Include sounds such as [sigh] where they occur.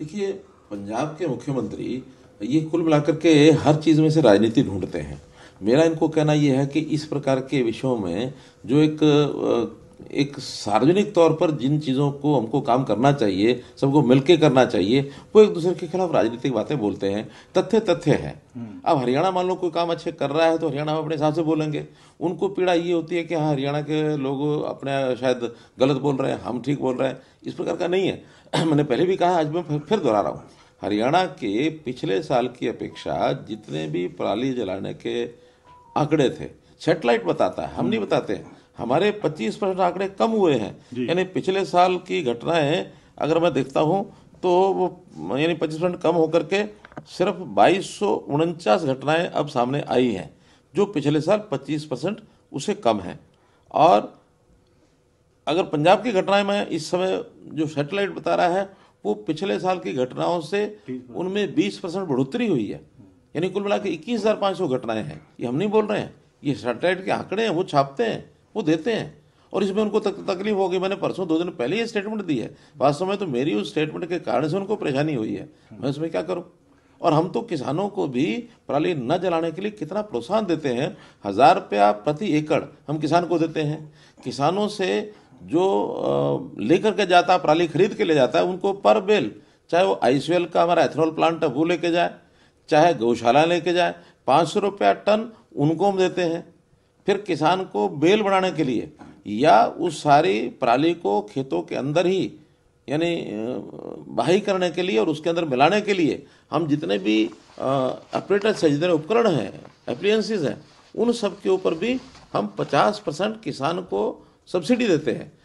देखिए पंजाब के मुख्यमंत्री ये कुल मिलाकर के हर चीज़ में से राजनीति ढूंढते हैं मेरा इनको कहना यह है कि इस प्रकार के विषयों में जो एक एक सार्वजनिक तौर पर जिन चीज़ों को हमको काम करना चाहिए सबको मिलकर करना चाहिए वो एक दूसरे के खिलाफ राजनीतिक बातें बोलते हैं तथ्य तथ्य है हम्म। अब हरियाणा मान लो कोई काम अच्छे कर रहा है तो हरियाणा में अपने हिसाब से बोलेंगे उनको पीड़ा ये होती है कि हाँ हरियाणा के लोग अपने शायद गलत बोल रहे हैं हम ठीक बोल रहे हैं इस प्रकार का नहीं है [clears throat] मैंने पहले भी कहा आज मैं फिर दोहरा रहा हूँ हरियाणा के पिछले साल की अपेक्षा जितने भी पराली जलाने के आंकड़े थे सेटेलाइट बताता है हम नहीं बताते हैं हमारे 25 परसेंट आंकड़े कम हुए हैं यानी पिछले साल की घटनाएं अगर मैं देखता हूं तो वो यानी 25 परसेंट कम होकर के सिर्फ बाईस घटनाएं अब सामने आई हैं जो पिछले साल 25 परसेंट उसे कम है और अगर पंजाब की घटनाएं मैं इस समय जो सेटेलाइट बता रहा है वो पिछले साल की घटनाओं से उनमें 20 परसेंट बढ़ोतरी हुई है यानी कुल मिला के इक्कीस घटनाएं हैं ये हम नहीं बोल रहे हैं ये सेटेलाइट के आंकड़े हैं वो छापते हैं वो देते हैं और इसमें उनको तक, तकलीफ होगी मैंने परसों दो दिन पहले ये स्टेटमेंट दी है वास्तव में तो मेरी उस स्टेटमेंट के कारण से उनको परेशानी हुई है मैं उसमें क्या करूँ और हम तो किसानों को भी पराली न जलाने के लिए कितना प्रोत्साहन देते हैं हज़ार रुपया प्रति एकड़ हम किसान को देते हैं किसानों से जो लेकर के जाता है पराली खरीद के ले जाता है उनको पर बेल चाहे वो आई का हमारा एथेनॉल प्लांट है वो लेके जाए चाहे गौशाला लेके जाए पाँच सौ रुपया टन उनको हम देते हैं फिर किसान को बेल बनाने के लिए या उस सारी पराली को खेतों के अंदर ही यानी बाही करने के लिए और उसके अंदर मिलाने के लिए हम जितने भी ऑपरेटर्स हैं जितने उपकरण हैं अप्लियंसिस हैं उन सब के ऊपर भी हम 50 परसेंट किसान को सब्सिडी देते हैं